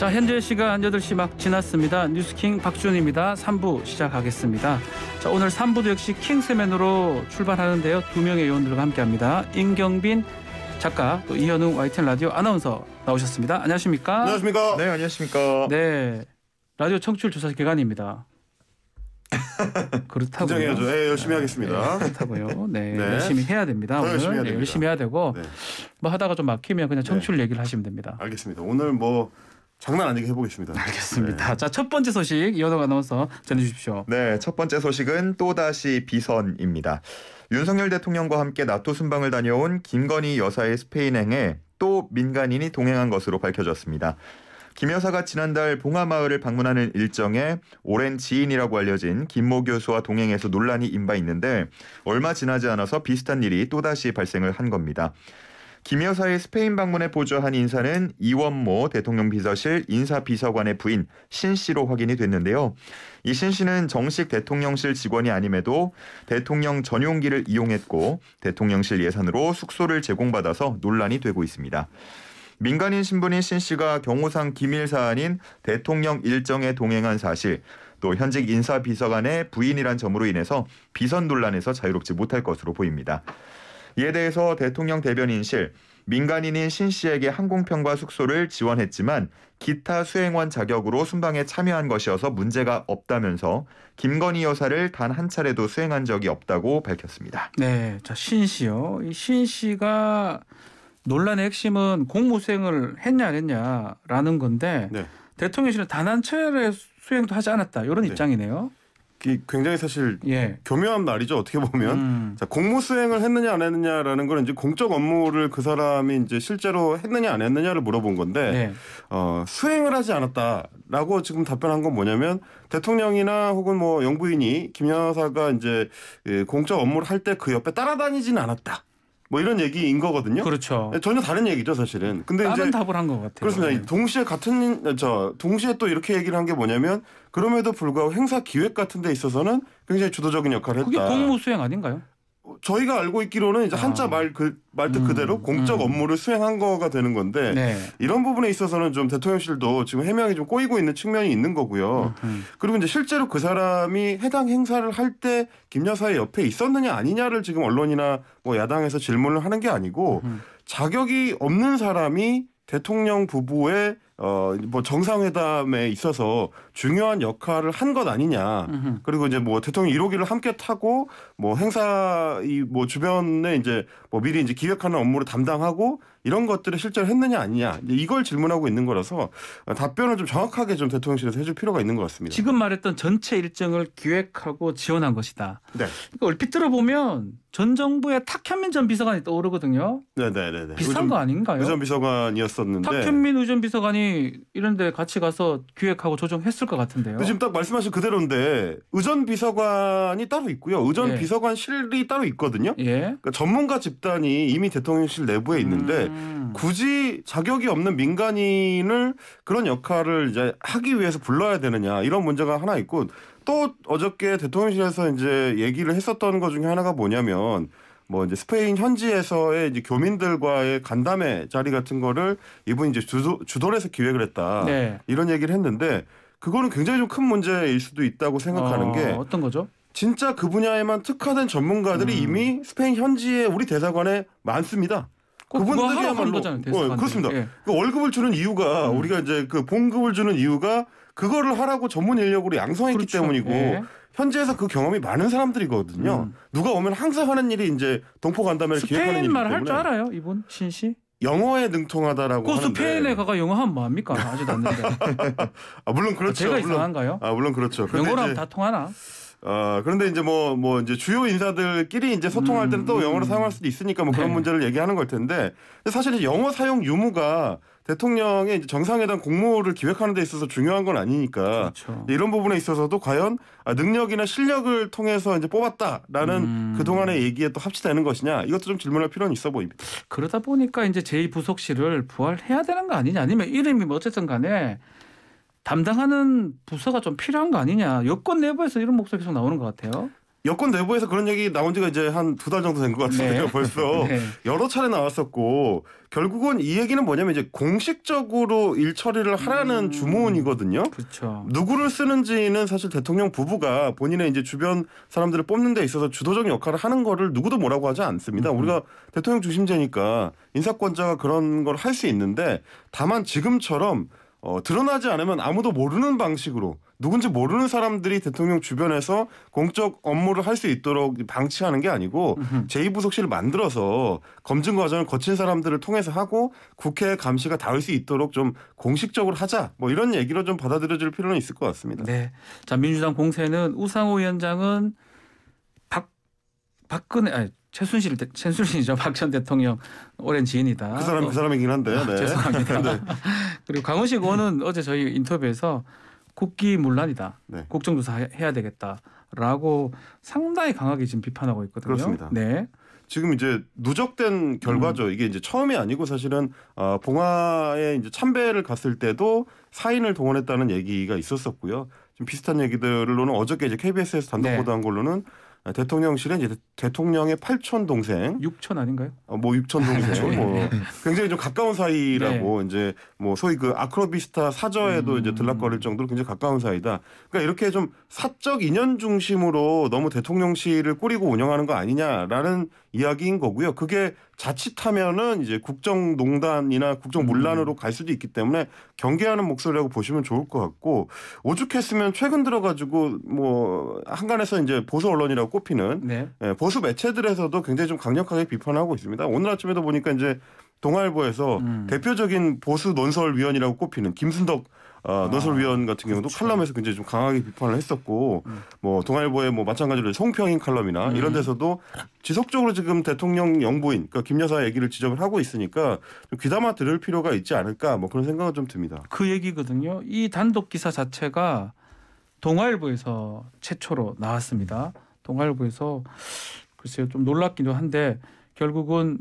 자, 현재 시간 8시 막 지났습니다. 뉴스킹 박준입니다. 3부 시작하겠습니다. 자, 오늘 3부도 역시 킹스맨으로 출발하는데요. 두 명의 요원들과 함께 합니다. 임경빈 작가, 또 이현웅 YTN 라디오 아나운서 나오셨습니다. 안녕하십니까? 안녕하십니까? 네, 안녕하십니까? 네. 라디오 청취율 조사 기간입니다. 그렇다고요. 긴장해야죠. 예, 네, 열심히 하겠습니다. 네, 그렇다고요. 네, 네, 열심히 해야 됩니다. 오늘 열심히 해야, 네, 열심히 해야 되고 네. 뭐 하다가 좀 막히면 그냥 청취율 네. 얘기를 하시면 됩니다. 알겠습니다. 오늘 뭐 장난 아니게 해보겠습니다. 알겠습니다. 네. 자첫 번째 소식 이호동 아나운서 전해주십시오. 네첫 번째 소식은 또다시 비선입니다. 윤석열 대통령과 함께 나토 순방을 다녀온 김건희 여사의 스페인행에 또 민간인이 동행한 것으로 밝혀졌습니다. 김 여사가 지난달 봉하마을을 방문하는 일정에 오랜 지인이라고 알려진 김모 교수와 동행해서 논란이 임바 있는데 얼마 지나지 않아서 비슷한 일이 또다시 발생을 한 겁니다. 김 여사의 스페인 방문에 보조한 인사는 이원모 대통령 비서실 인사비서관의 부인 신 씨로 확인이 됐는데요. 이 신 씨는 정식 대통령실 직원이 아님에도 대통령 전용기를 이용했고 대통령실 예산으로 숙소를 제공받아서 논란이 되고 있습니다. 민간인 신분인 신 씨가 경호상 기밀 사안인 대통령 일정에 동행한 사실, 또 현직 인사비서관의 부인이란 점으로 인해서 비선 논란에서 자유롭지 못할 것으로 보입니다. 이에 대해서 대통령 대변인실 민간인인 신 씨에게 항공편과 숙소를 지원했지만 기타 수행원 자격으로 순방에 참여한 것이어서 문제가 없다면서 김건희 여사를 단 한 차례도 수행한 적이 없다고 밝혔습니다. 네, 자 신 씨요. 이신 씨가 논란의 핵심은 공무수행을 했냐 안 했냐라는 건데 네. 대통령실은 단 한 차례 수행도 하지 않았다 이런 네. 입장이네요. 굉장히 사실 예. 교묘한 말이죠 어떻게 보면 음. 자, 공무 수행을 했느냐 안 했느냐라는 거는 이제 공적 업무를 그 사람이 이제 실제로 했느냐 안 했느냐를 물어본 건데 네. 어, 수행을 하지 않았다라고 지금 답변한 건 뭐냐면 대통령이나 혹은 뭐 영부인이 김 여사가 이제 그 공적 업무를 할 때 그 옆에 따라다니지는 않았다. 뭐 이런 얘기인 거거든요. 그렇죠. 네, 전혀 다른 얘기죠, 사실은. 근데 다른 이제 답을 한 것 같아요. 그렇습니다. 네. 동시에 같은 저 동시에 또 이렇게 얘기를 한 게 뭐냐면 그럼에도 불구하고 행사 기획 같은 데 있어서는 굉장히 주도적인 역할을 그게 했다. 그게 공무수행 아닌가요? 저희가 알고 있기로는 이제 한자 아. 말그 말뜻 그대로 음. 공적 음. 업무를 수행한 거가 되는 건데 네. 이런 부분에 있어서는 좀 대통령실도 지금 해명이 좀 꼬이고 있는 측면이 있는 거고요. 음, 그리고 이제 실제로 그 사람이 해당 행사를 할 때 김 여사의 옆에 있었느냐 아니냐를 지금 언론이나 뭐 야당에서 질문을 하는 게 아니고 음. 자격이 없는 사람이 대통령 부부의 어, 뭐 정상회담에 있어서 중요한 역할을 한 것 아니냐. 으흠. 그리고 이제 뭐 대통령 1호기를 함께 타고 뭐 행사 이 뭐 주변에 이제 뭐 미리 이제 기획하는 업무를 담당하고 이런 것들을 실제로 했느냐 아니냐 이걸 질문하고 있는 거라서 답변을 좀 정확하게 좀 대통령실에서 해줄 필요가 있는 것 같습니다. 지금 말했던 전체 일정을 기획하고 지원한 것이다. 네. 그러니까 얼핏 들어보면 전 정부의 탁현민 전 비서관이 떠오르거든요. 네네네. 네, 네, 네. 비슷한 거 아닌가요? 의전 비서관이었었는데 탁현민 의전 비서관이 이런데 같이 가서 기획하고 조정했을 것 같은데요. 근데 지금 딱 말씀하신 그대로인데 의전 비서관이 따로 있고요. 의전 예. 비서관실이 따로 있거든요. 예. 그러니까 전문가 집단이 이미 대통령실 내부에 있는데 음. 굳이 자격이 없는 민간인을 그런 역할을 이제 하기 위해서 불러야 되느냐 이런 문제가 하나 있고 또 어저께 대통령실에서 이제 얘기를 했었던 것 중에 하나가 뭐냐면 뭐 이제 스페인 현지에서의 이제 교민들과의 간담회 자리 같은 거를 이분이 이제 주도, 주도를 해서 기획을 했다. 네. 이런 얘기를 했는데 그거는 굉장히 좀 큰 문제일 수도 있다고 생각하는 어, 게 어떤 거죠? 진짜 그 분야에만 특화된 전문가들이 음. 이미 스페인 현지에 우리 대사관에 많습니다. 그분들이야말로 어, 그렇습니다. 예. 그 월급을 주는 이유가 음. 우리가 이제 그 봉급을 주는 이유가 그거를 하라고 전문 인력으로 양성했기 그렇죠. 때문이고 예. 현지에서 그 경험이 많은 사람들이거든요. 음. 누가 오면 항상 하는 일이 이제 동포 간담회를 기획하는 일이기 말할 줄 알아요, 이분 신 씨? 영어에 능통하다라고 그 하는데 스페인에 가가 영어 하면 뭐합니까? 아직도 안 된다. 아, 물론 그렇죠. 제가 물론, 이상한가요? 아 물론 그렇죠. 영어랑 다 통하나? 아 그런데 이제 뭐뭐 뭐 이제 주요 인사들끼리 이제 소통할 때는 음, 또 음, 영어를 음. 사용할 수도 있으니까 뭐 그런 네. 문제를 얘기하는 걸 텐데 사실 영어 사용 유무가 대통령의 정상회담 공모를 기획하는 데 있어서 중요한 건 아니니까 그렇죠. 이런 부분에 있어서도 과연 아, 능력이나 실력을 통해서 이제 뽑았다라는 음. 그동안의 얘기에 또 합치되는 것이냐 이것도 좀 질문할 필요는 있어 보입니다. 그러다 보니까 이제 제2부속실을 부활해야 되는 거 아니냐 아니면 이름이 뭐 어쨌든 간에 담당하는 부서가 좀 필요한 거 아니냐 여권 내부에서 이런 목소리 계속 나오는 것 같아요. 여권 내부에서 그런 얘기 나온 지가 이제 한 두 달 정도 된 것 같은데요. 네. 벌써 네. 여러 차례 나왔었고 결국은 이 얘기는 뭐냐면 이제 공식적으로 일 처리를 하라는 음. 주문이거든요. 그렇죠. 누구를 쓰는지는 사실 대통령 부부가 본인의 이제 주변 사람들을 뽑는 데 있어서 주도적 역할을 하는 거를 누구도 뭐라고 하지 않습니다. 음. 우리가 대통령 중심제니까 인사권자가 그런 걸 할 수 있는데 다만 지금처럼 어, 드러나지 않으면 아무도 모르는 방식으로 누군지 모르는 사람들이 대통령 주변에서 공적 업무를 할 수 있도록 방치하는 게 아니고 제2부속실을 만들어서 검증 과정을 거친 사람들을 통해서 하고 국회 감시가 닿을 수 있도록 좀 공식적으로 하자 뭐 이런 얘기로 좀 받아들여질 필요는 있을 것 같습니다. 네. 자 민주당 공세는 우상호 위원장은 박 박근혜 아니 최순실 최순실이죠 박 전 대통령 오랜 지인이다. 그 사람 어, 그 사람이긴 한데 아, 네. 죄송합니다. 네. 그리고 강원식 의원은 음. 어제 저희 인터뷰에서 국기 문란이다. 네. 국정조사 해야 되겠다라고 상당히 강하게 지금 비판하고 있거든요. 그렇습니다. 네. 지금 이제 누적된 결과죠. 음. 이게 이제 처음이 아니고 사실은 어, 봉화에 이제 참배를 갔을 때도 사인을 동원했다는 얘기가 있었었고요. 좀 비슷한 얘기들로는 어저께 이제 KBS에서 단독 네. 보도한 걸로는 아, 대통령실은 이제 대통령의 팔촌 동생, 육촌 아닌가요? 어, 뭐 육촌 동생, 뭐 네. 굉장히 좀 가까운 사이라고 네. 이제 뭐 소위 그 아크로비스타 사저에도 음. 이제 들락거릴 정도로 굉장히 가까운 사이다. 그러니까 이렇게 좀 사적 인연 중심으로 너무 대통령실을 꾸리고 운영하는 거 아니냐라는 이야기인 거고요. 그게 자칫하면은 이제 국정농단이나 국정문란으로 음. 갈 수도 있기 때문에 경계하는 목소리라고 보시면 좋을 것 같고 오죽했으면 최근 들어가지고 뭐 한간에서 이제 보수 언론이라고 꼽히는 네. 예, 보수 매체들에서도 굉장히 좀 강력하게 비판하고 있습니다. 오늘 아침에도 보니까 이제 동아일보에서 음. 대표적인 보수 논설위원이라고 꼽히는 김순덕 어, 아, 노설위원 같은 경우도 그렇죠. 칼럼에서 굉장히 좀 강하게 비판을 했었고 음. 뭐 동아일보의 뭐 마찬가지로 송평인 칼럼이나 음. 이런 데서도 지속적으로 지금 대통령 영부인 그러니까 김 여사 얘기를 지적을 하고 있으니까 좀 귀담아 들을 필요가 있지 않을까 뭐 그런 생각은 좀 듭니다. 그 얘기거든요. 이 단독 기사 자체가 동아일보에서 최초로 나왔습니다. 동아일보에서 글쎄요 좀 놀랍기도 한데 결국은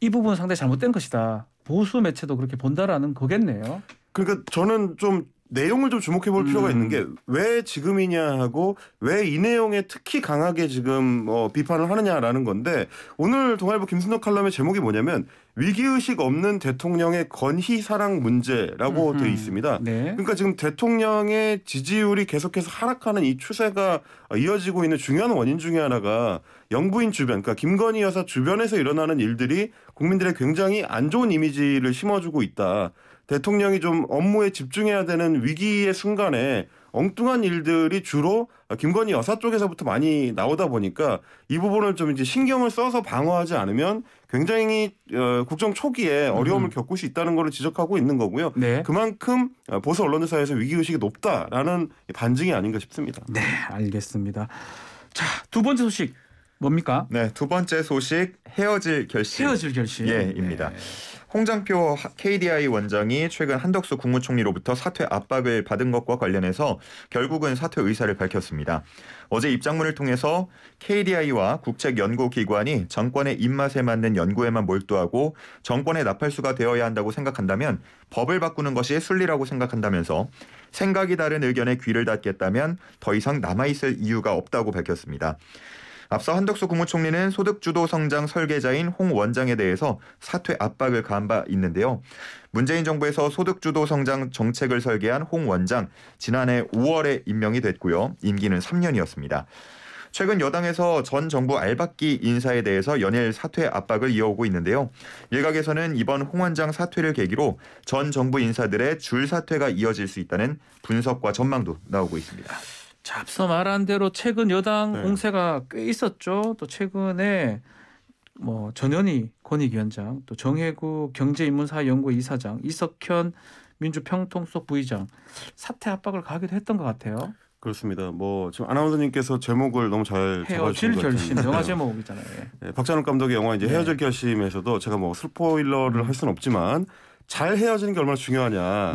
이 부분 상당히 잘못된 것이다. 보수 매체도 그렇게 본다라는 거겠네요. 그러니까 저는 좀 내용을 좀 주목해 볼 음. 필요가 있는 게 왜 지금이냐 하고 왜 이 내용에 특히 강하게 지금 어, 비판을 하느냐라는 건데 오늘 동아일보 김순덕 칼럼의 제목이 뭐냐면 위기의식 없는 대통령의 건희 사랑 문제라고 음흠. 되 있습니다. 네. 그러니까 지금 대통령의 지지율이 계속해서 하락하는 이 추세가 이어지고 있는 중요한 원인 중의 하나가 영부인 주변, 그러니까 김건희 여사 주변에서 일어나는 일들이 국민들의 굉장히 안 좋은 이미지를 심어주고 있다. 대통령이 좀 업무에 집중해야 되는 위기의 순간에 엉뚱한 일들이 주로 김건희 여사 쪽에서부터 많이 나오다 보니까 이 부분을 좀 이제 신경을 써서 방어하지 않으면 굉장히 어, 국정 초기에 어려움을 음. 겪을 수 있다는 것을 지적하고 있는 거고요. 네. 그만큼 어, 보수 언론사에서 위기 의식이 높다라는 반증이 아닌가 싶습니다. 네, 알겠습니다. 자, 두 번째 소식 뭡니까? 네, 두 번째 소식 헤어질 결심. 헤어질 결심. 예입니다. 네. 홍장표 KDI 원장이 최근 한덕수 국무총리로부터 사퇴 압박을 받은 것과 관련해서 결국은 사퇴 의사를 밝혔습니다. 어제 입장문을 통해서 KDI와 국책연구기관이 정권의 입맛에 맞는 연구에만 몰두하고 정권의 나팔수가 되어야 한다고 생각한다면 법을 바꾸는 것이 순리라고 생각한다면서 생각이 다른 의견에 귀를 닫겠다면 더 이상 남아있을 이유가 없다고 밝혔습니다. 앞서 한덕수 국무총리는 소득주도 성장 설계자인 홍 원장에 대해서 사퇴 압박을 가한 바 있는데요. 문재인 정부에서 소득주도 성장 정책을 설계한 홍 원장 지난해 5월에 임명이 됐고요. 임기는 3년이었습니다. 최근 여당에서 전 정부 알박기 인사에 대해서 연일 사퇴 압박을 이어오고 있는데요. 일각에서는 이번 홍 원장 사퇴를 계기로 전 정부 인사들의 줄 사퇴가 이어질 수 있다는 분석과 전망도 나오고 있습니다. 자, 앞서 말한 대로 최근 여당 네. 공세가 꽤 있었죠. 또 최근에 뭐 전현희 권익위원장, 또 정혜구 경제인문사연구 이사장, 이석현 민주평통속 부의장 사퇴 압박을 가기도 했던 것 같아요. 그렇습니다. 뭐 지금 아나운서님께서 제목을 너무 잘 헤어질 결심 영화 네. 제목이잖아요. 예. 네, 박찬욱 감독의 영화 이제 네. 헤어질 네. 결심에서도 제가 뭐 스포일러를 음. 할 수는 없지만 잘 헤어지는 게 얼마나 중요하냐를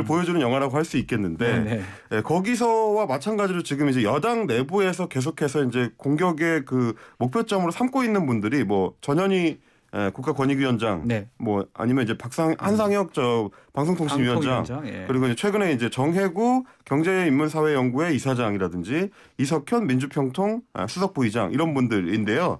음. 보여주는 영화라고 할 수 있겠는데 네, 네. 예, 거기서와 마찬가지로 지금 이제 여당 내부에서 계속해서 이제 공격의 그 목표점으로 삼고 있는 분들이 뭐 전현희 예, 국가권익위원장, 네. 뭐 아니면 이제 박상 음. 한상혁 저 방송통신위원장 예. 그리고 이제 최근에 이제 정해구 경제인문사회연구회 이사장이라든지 이석현 민주평통 아, 수석부의장 이런 분들인데요.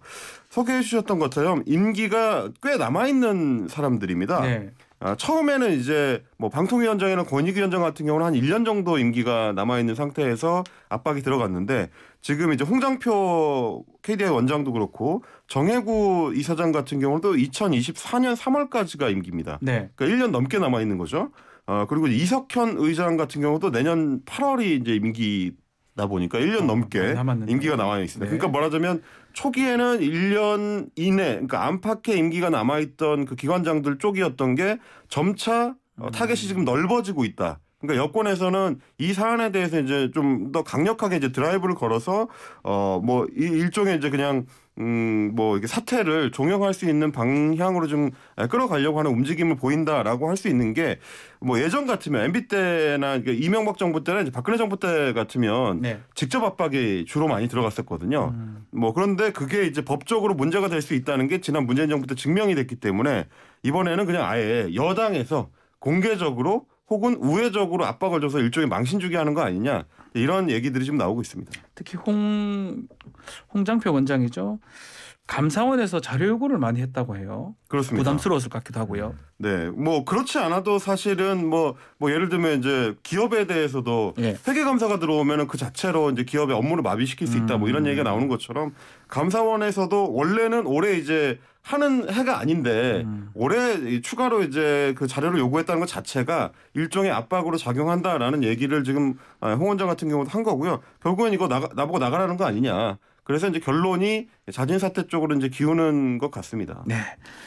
소개해 주셨던 것처럼 임기가 꽤 남아 있는 사람들입니다. 네. 아, 처음에는 이제 뭐 방통위원장이나 권익위원장 같은 경우는 한 1년 정도 임기가 남아 있는 상태에서 압박이 들어갔는데 지금 이제 홍장표 KDI 원장도 그렇고 정해구 이사장 같은 경우도 2024년 3월까지가 임기입니다. 네. 그러니까 1년 넘게 남아 있는 거죠. 어, 그리고 이석현 의장 같은 경우도 내년 8월이 이제 임기 나 보니까 1년 어, 넘게 임기가 남아 있습니다. 네. 그러니까 말하자면 초기에는 1년 이내 그러니까 안팎의 임기가 남아 있던 그 기관장들 쪽이었던 게 점차 어, 음. 타겟이 지금 넓어지고 있다. 그러니까 여권에서는 이 사안에 대해서 이제 좀 더 강력하게 이제 드라이브를 걸어서 어뭐 일종의 이제 그냥 음뭐 이게 사태를 종영할 수 있는 방향으로 좀 아, 끌어가려고 하는 움직임을 보인다라고 할 수 있는 게 뭐 예전 같으면 MB 때나 그러니까 이명박 정부 때나 이제 박근혜 정부 때 같으면 네. 직접 압박이 주로 많이 들어갔었거든요. 음. 뭐 그런데 그게 이제 법적으로 문제가 될 수 있다는 게 지난 문재인 정부 때 증명이 됐기 때문에 이번에는 그냥 아예 여당에서 공개적으로 혹은 우회적으로 압박을 줘서 일종의 망신주기 하는 거 아니냐 이런 얘기들이 지금 나오고 있습니다. 특히 홍 홍장표 원장이죠. 감사원에서 자료 요구를 많이 했다고 해요. 그렇습니다. 부담스러웠을 것 같기도 하고요. 네, 뭐 그렇지 않아도 사실은 뭐뭐 뭐 예를 들면 이제 기업에 대해서도 예. 회계 감사가 들어오면은 그 자체로 이제 기업의 업무를 마비시킬 수 있다 뭐 이런 음. 얘기가 나오는 것처럼 감사원에서도 원래는 올해 이제 하는 해가 아닌데 음. 올해 추가로 이제 그 자료를 요구했다는 것 자체가 일종의 압박으로 작용한다라는 얘기를 지금 아, 홍원장 같은 경우도 한 거고요. 결국엔 이거 나가, 나보고 나가라는 거 아니냐. 그래서 이제 결론이 자진 사퇴 쪽으로 이제 기우는 것 같습니다. 네.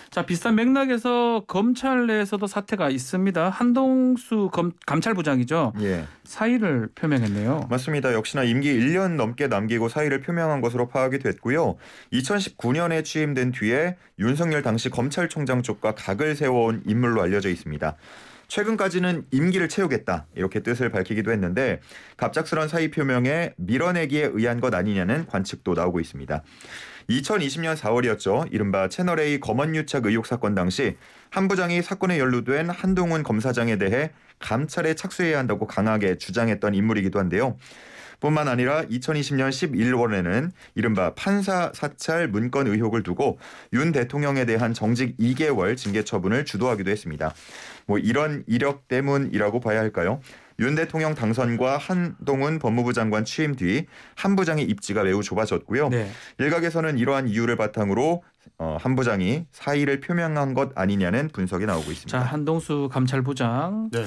자 비슷한 맥락에서 검찰 내에서도 사태가 있습니다. 한동수 검, 감찰부장이죠. 예. 사의를 표명했네요. 맞습니다. 역시나 임기 1년 넘게 남기고 사의를 표명한 것으로 파악이 됐고요. 2019년에 취임된 뒤에 윤석열 당시 검찰총장 쪽과 각을 세워온 인물로 알려져 있습니다. 최근까지는 임기를 채우겠다 이렇게 뜻을 밝히기도 했는데 갑작스런 사의 표명에 밀어내기에 의한 것 아니냐는 관측도 나오고 있습니다. 2020년 4월이었죠. 이른바 채널A 검언유착 의혹 사건 당시 한 부장이 사건에 연루된 한동훈 검사장에 대해 감찰에 착수해야 한다고 강하게 주장했던 인물이기도 한데요. 뿐만 아니라 2020년 11월에는 이른바 판사 사찰 문건 의혹을 두고 윤 대통령에 대한 정직 2개월 징계 처분을 주도하기도 했습니다. 뭐 이런 이력 때문이라고 봐야 할까요? 윤 대통령 당선과 한동훈 법무부 장관 취임 뒤 한 부장의 입지가 매우 좁아졌고요. 네. 일각에서는 이러한 이유를 바탕으로 어, 한 부장이 사의를 표명한 것 아니냐는 분석이 나오고 있습니다. 자, 한동수 감찰부장. 네.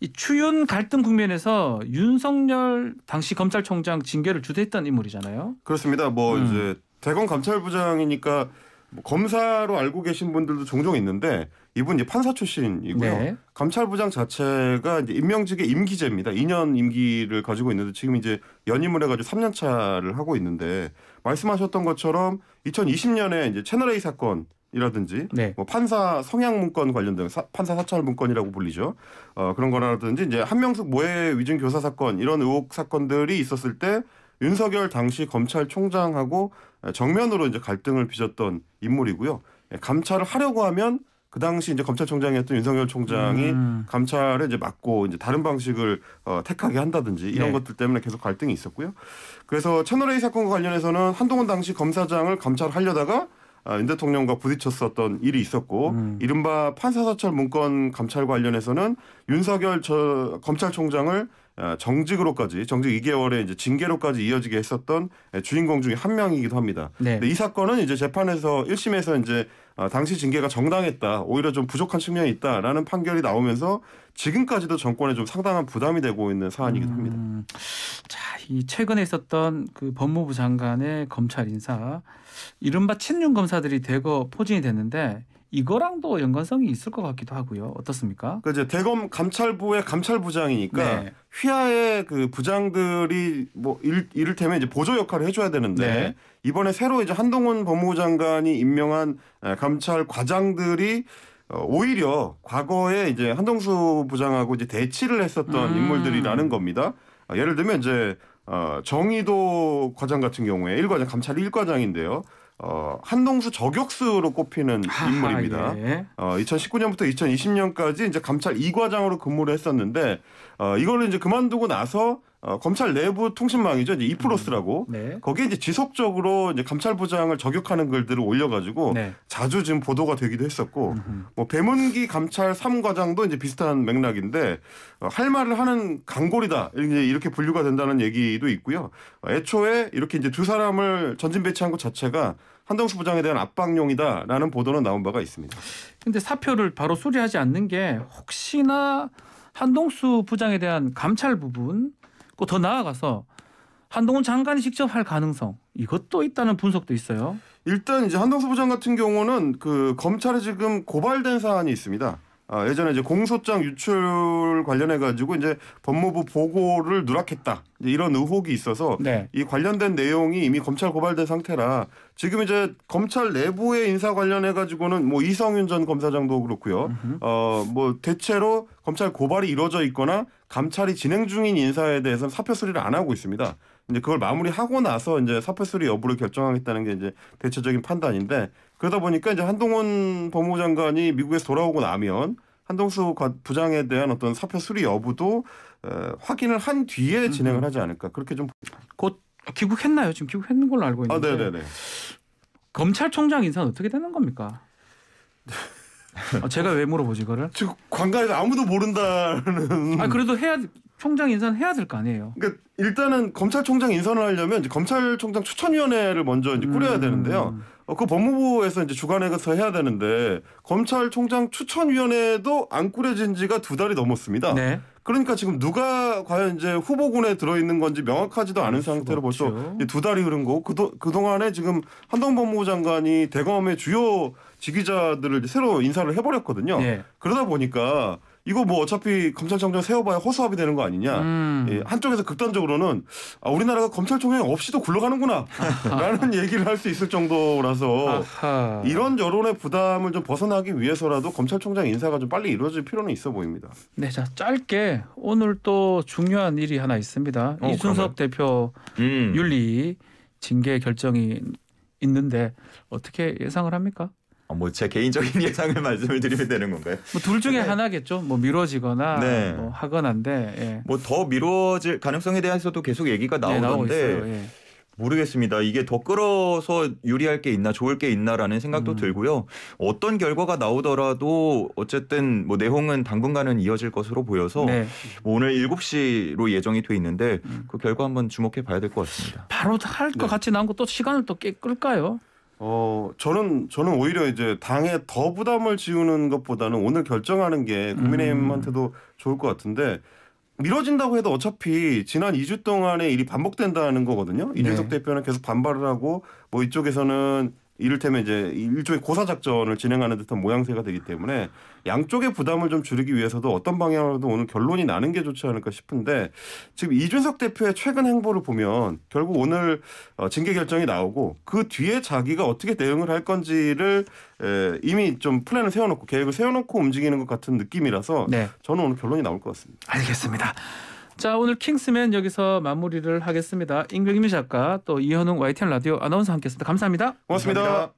이 추윤 갈등 국면에서 윤석열 당시 검찰총장 징계를 주도했던 인물이잖아요. 그렇습니다. 뭐 음. 이제 대검 감찰부장이니까 뭐 검사로 알고 계신 분들도 종종 있는데 이분 이제 판사 출신이고요. 네. 감찰부장 자체가 이제 임명직의 임기제입니다. 2년 임기를 가지고 있는데 지금 이제 연임을 해가지고 3년 차를 하고 있는데 말씀하셨던 것처럼 2020년에 이제 채널 A 사건 이라든지 네. 뭐 판사 성향 문건 관련된 사, 판사 사찰 문건이라고 불리죠. 어, 그런 거라든지 이제 한명숙 모해 위증 교사 사건 이런 의혹 사건들이 있었을 때 윤석열 당시 검찰총장하고 정면으로 이제 갈등을 빚었던 인물이고요. 예, 감찰을 하려고 하면 그 당시 이제 검찰총장이었던 윤석열 총장이 음. 감찰을 이제 맞고 이제 다른 방식을 어, 택하게 한다든지 이런 네. 것들 때문에 계속 갈등이 있었고요. 그래서 채널 A 사건과 관련해서는 한동훈 당시 검사장을 감찰하려다가 아, 윤 대통령과 부딪혔었던 일이 있었고 음. 이른바 판사사찰 문건 감찰 관련해서는 윤석열 저 검찰총장을 어, 정직으로까지 정직 2개월에 이제 징계로까지 이어지게 했었던 예, 주인공 중에 한 명이기도 합니다. 네. 근데 이 사건은 이제 재판에서 1심에서 이제 어, 당시 징계가 정당했다, 오히려 좀 부족한 측면이 있다라는 판결이 나오면서 지금까지도 정권에 좀 상당한 부담이 되고 있는 사안이기도 합니다. 음, 자, 이 최근에 있었던 그 법무부 장관의 검찰 인사, 이른바 친윤 검사들이 대거 포진이 됐는데 이거랑도 연관성이 있을 것 같기도 하고요. 어떻습니까? 그 이제 대검 감찰부의 감찰부장이니까 네. 휘하의 그 부장들이 뭐 일, 이를테면 이제 보조 역할을 해줘야 되는데 네. 이번에 새로 이제 한동훈 법무부 장관이 임명한 감찰 과장들이 어, 오히려 과거에 이제 한동수 부장하고 이제 대치를 했었던 음. 인물들이라는 겁니다. 아, 예를 들면 이제 어, 정의도 과장 같은 경우에 일과장 감찰 일과장인데요 어, 한동수 저격수로 꼽히는 인물입니다. 예. 어, 2019년부터 2020년까지 이제 감찰 이과장으로 근무를 했었는데 어, 이거를 이제 그만두고 나서 어, 검찰 내부 통신망이죠. 이제 이프로스라고. 음, 네. 거기에 이제 지속적으로 이제 감찰부장을 저격하는 글들을 올려가지고 네. 자주 지금 보도가 되기도 했었고, 음흠. 뭐 배문기 감찰 3과장도 이제 비슷한 맥락인데 어, 할 말을 하는 강골이다 이제 이렇게 분류가 된다는 얘기도 있고요. 어, 애초에 이렇게 이제 두 사람을 전진 배치한 것 자체가 한동수 부장에 대한 압박용이다라는 보도는 나온 바가 있습니다. 근데 사표를 바로 수리하지 않는 게 혹시나 한동수 부장에 대한 감찰 부분, 더 나아가서 한동훈 장관이 직접 할 가능성 이것도 있다는 분석도 있어요. 일단 이제 한동수 부장 같은 경우는 그 검찰에 지금 고발된 사안이 있습니다. 아, 예전에 이제 공소장 유출 관련해 가지고 이제 법무부 보고를 누락했다 이런 의혹이 있어서 네. 이 관련된 내용이 이미 검찰 고발된 상태라 지금 이제 검찰 내부의 인사 관련해 가지고는 뭐 이성윤 전 검사장도 그렇고요. 어 뭐 대체로 검찰 고발이 이루어져 있거나 감찰이 진행 중인 인사에 대해서는 사표 수리를 안 하고 있습니다. 이제 그걸 마무리하고 나서 이제 사표 수리 여부를 결정하겠다는 게 이제 대체적인 판단인데 그러다 보니까 이제 한동훈 법무부 장관이 미국에서 돌아오고 나면 한동수 부장에 대한 어떤 사표 수리 여부도 어, 확인을 한 뒤에 진행을 하지 않을까 그렇게 좀 곧 귀국했나요? 지금 귀국했는 걸로 알고 아, 있는데. 아, 네네네. 검찰총장 인사는 어떻게 되는 겁니까? 어, 제가 왜 물어보지 그를? 지금 관광에서 아무도 모른다는. 아 그래도 해야 총장 인선 해야 될 거 아니에요. 그러니까 일단은 검찰총장 인선을 하려면 이제 검찰총장 추천위원회를 먼저 이제 꾸려야 음. 되는데요. 어, 그 법무부에서 이제 주관해서 해야 되는데 검찰총장 추천위원회도 안 꾸려진 지가 두 달이 넘었습니다. 네. 그러니까 지금 누가 과연 이제 후보군에 들어있는 건지 명확하지도 않은 그렇죠. 상태로 벌써 두 달이 흐른 거고 그동안에 그 지금 한동 법무부 장관이 대검의 주요 지휘자들을 새로 인사를 해버렸거든요. 네. 그러다 보니까 이거 뭐 어차피 검찰청장 세워봐야 호수합이 되는 거 아니냐. 음. 예, 한쪽에서 극단적으로는 아, 우리나라가 검찰총장 없이도 굴러가는구나. 라는 얘기를 할 수 있을 정도라서 아하. 이런 여론의 부담을 좀 벗어나기 위해서라도 검찰총장 인사가 좀 빨리 이루어질 필요는 있어 보입니다. 네, 자 짧게 오늘 또 중요한 일이 하나 있습니다. 어, 이순석 그러면. 대표 음. 윤리 징계 결정이 있는데 어떻게 예상을 합니까? 어, 뭐제 개인적인 예상을 말씀을 드리면 되는 건가요? 뭐 둘 중에 네. 하나겠죠. 뭐 미뤄지거나 네. 뭐 하거나인데 예. 뭐더 미뤄질 가능성에 대해서도 계속 얘기가 네, 나오는데 예. 모르겠습니다. 이게 더 끌어서 유리할 게 있나 좋을 게 있나라는 생각도 음. 들고요. 어떤 결과가 나오더라도 어쨌든 뭐 내홍은 당분간은 이어질 것으로 보여서 네. 뭐 오늘 7시로 예정이 돼 있는데 음. 그 결과 한번 주목해 봐야 될 것 같습니다. 바로 할것 네. 같이 나온 것도 시간을 또꽤 끌까요? 어 저는 저는 오히려 이제 당에 더 부담을 지우는 것보다는 오늘 결정하는 게 국민의힘한테도 음. 좋을 것 같은데 미뤄진다고 해도 어차피 지난 2주 동안의 일이 반복된다는 거거든요. 이준석 네. 대표는 계속 반발을 하고 뭐 이쪽에서는 이를테면 이제 일종의 고사 작전을 진행하는 듯한 모양새가 되기 때문에 양쪽의 부담을 좀 줄이기 위해서도 어떤 방향으로도 오늘 결론이 나는 게 좋지 않을까 싶은데 지금 이준석 대표의 최근 행보를 보면 결국 오늘 어, 징계 결정이 나오고 그 뒤에 자기가 어떻게 대응을 할 건지를 이미 좀 플랜을 세워놓고 계획을 세워놓고 움직이는 것 같은 느낌이라서 네. 저는 오늘 결론이 나올 것 같습니다. 알겠습니다. 자 오늘 킹스맨 여기서 마무리를 하겠습니다. 임백미 작가 또 이현웅 YTN 라디오 아나운서 함께했습니다. 감사합니다. 고맙습니다 감사합니다.